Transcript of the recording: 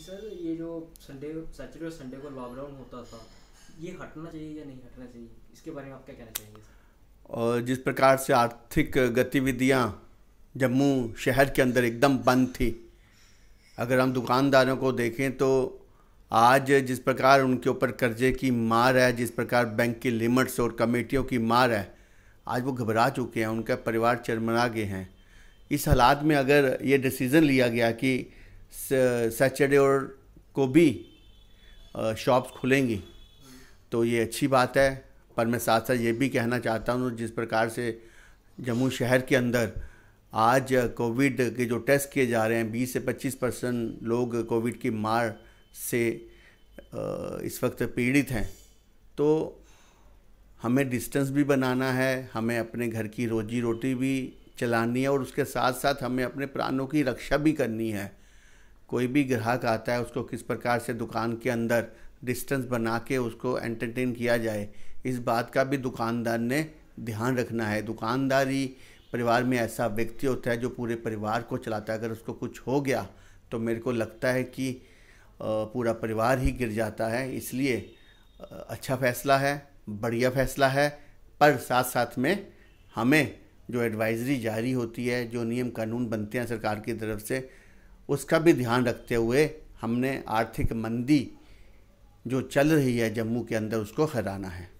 कि सर ये जो संडे सैटरडे और संडे को लॉकडाउन होता था ये हटना चाहिए या नहीं हटना चाहिए इसके बारे में आप क्या कहना चाहेंगे सर और जिस प्रकार से आर्थिक गतिविधियाँ जम्मू शहर के अंदर एकदम बंद थी अगर हम दुकानदारों को देखें तो आज जिस प्रकार उनके ऊपर कर्जे की मार है जिस प्रकार बैंक की लिमिट्स और कमेटियों की मार है आज वो घबरा चुके हैं उनका परिवार चरमरा गए हैं इस हालात में अगर ये डिसीज़न लिया गया कि सैटरडे और को भी शॉप्स खुलेंगी तो ये अच्छी बात है पर मैं साथ साथ ये भी कहना चाहता हूँ जिस प्रकार से जम्मू शहर के अंदर आज कोविड के जो टेस्ट किए जा रहे हैं 20 से 25 परसेंट लोग कोविड की मार से इस वक्त पीड़ित हैं तो हमें डिस्टेंस भी बनाना है हमें अपने घर की रोजी रोटी भी चलानी है और उसके साथ साथ हमें अपने प्राणों की रक्षा भी करनी है कोई भी ग्राहक आता है उसको किस प्रकार से दुकान के अंदर डिस्टेंस बना के उसको एंटरटेन किया जाए इस बात का भी दुकानदार ने ध्यान रखना है दुकानदार ही परिवार में ऐसा व्यक्ति होता है जो पूरे परिवार को चलाता है अगर उसको कुछ हो गया तो मेरे को लगता है कि पूरा परिवार ही गिर जाता है इसलिए अच्छा फैसला है बढ़िया फैसला है पर साथ साथ में हमें जो एडवाइजरी जारी होती है जो नियम कानून बनते हैं सरकार की तरफ से उसका भी ध्यान रखते हुए हमने आर्थिक मंदी जो चल रही है जम्मू के अंदर उसको हराना है